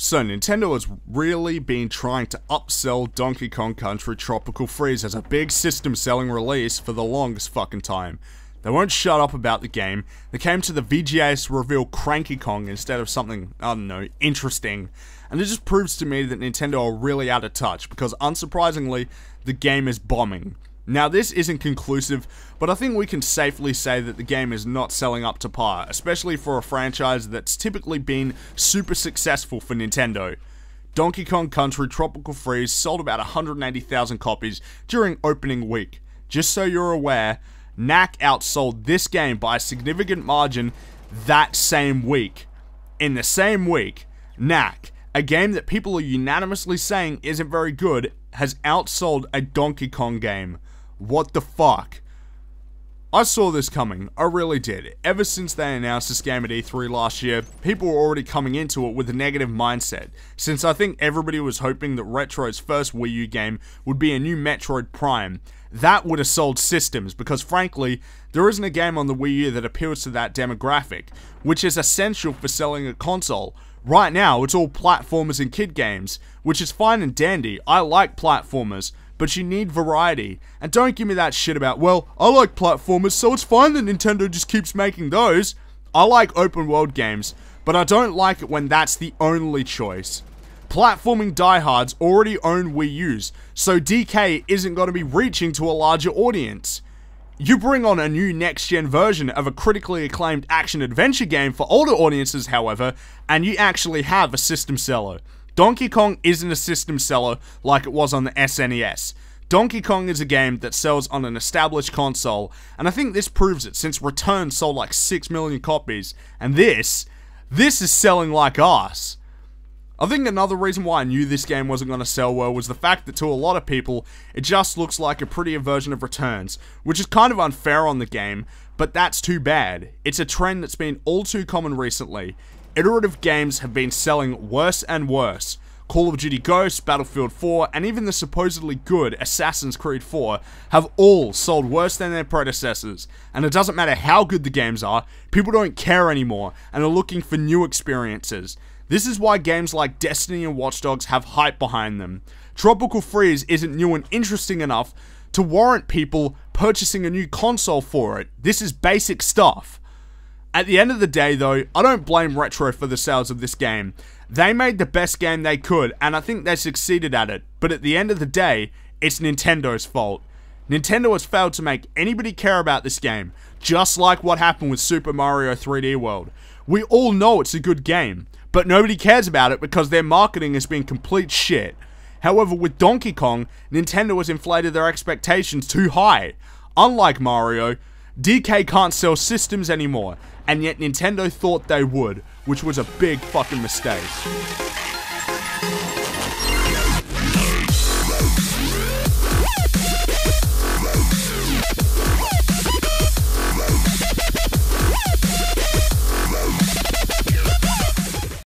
So Nintendo has really been trying to upsell Donkey Kong Country Tropical Freeze as a big system selling release for the longest fucking time. They won't shut up about the game. They came to the VGAs to reveal Cranky Kong instead of something, I don't know, interesting. And it just proves to me that Nintendo are really out of touch because unsurprisingly, the game is bombing. Now, this isn't conclusive, but I think we can safely say that the game is not selling up to par, especially for a franchise that's typically been super successful for Nintendo. Donkey Kong Country Tropical Freeze sold about 180,000 copies during opening week. Just so you're aware, Knack outsold this game by a significant margin that same week. In the same week, Knack, a game that people are unanimously saying isn't very good, has outsold a Donkey Kong game. What the fuck? I saw this coming, I really did. Ever since they announced this game at E3 last year, people were already coming into it with a negative mindset, since I think everybody was hoping that Retro's first Wii U game would be a new Metroid Prime. That would have sold systems, because frankly, there isn't a game on the Wii U that appeals to that demographic, which is essential for selling a console. Right now, it's all platformers and kid games, which is fine and dandy, I like platformers, but you need variety. And don't give me that shit about, well, I like platformers, so it's fine that Nintendo just keeps making those. I like open world games, but I don't like it when that's the only choice. Platforming diehards already own Wii U's, so DK isn't going to be reaching to a larger audience. You bring on a new next gen version of a critically acclaimed action adventure game for older audiences, however, and you actually have a system seller. Donkey Kong isn't a system seller like it was on the SNES. Donkey Kong is a game that sells on an established console, and I think this proves it since Return sold like 6 million copies, and this, this is selling like ass. I think another reason why I knew this game wasn't going to sell well was the fact that to a lot of people, it just looks like a prettier version of Returns, which is kind of unfair on the game, but that's too bad. It's a trend that's been all too common recently, iterative games have been selling worse and worse. Call of Duty Ghosts, Battlefield 4, and even the supposedly good Assassin's Creed 4 have all sold worse than their predecessors, and it doesn't matter how good the games are, people don't care anymore and are looking for new experiences. This is why games like Destiny and Watch Dogs have hype behind them. Tropical Freeze isn't new and interesting enough to warrant people purchasing a new console for it. This is basic stuff. At the end of the day, though, I don't blame Retro for the sales of this game. They made the best game they could, and I think they succeeded at it, but at the end of the day, it's Nintendo's fault. Nintendo has failed to make anybody care about this game, just like what happened with Super Mario 3D World. We all know it's a good game, but nobody cares about it because their marketing has been complete shit. However, with Donkey Kong, Nintendo has inflated their expectations too high. Unlike Mario, DK can't sell systems anymore, and yet Nintendo thought they would, which was a big fucking mistake.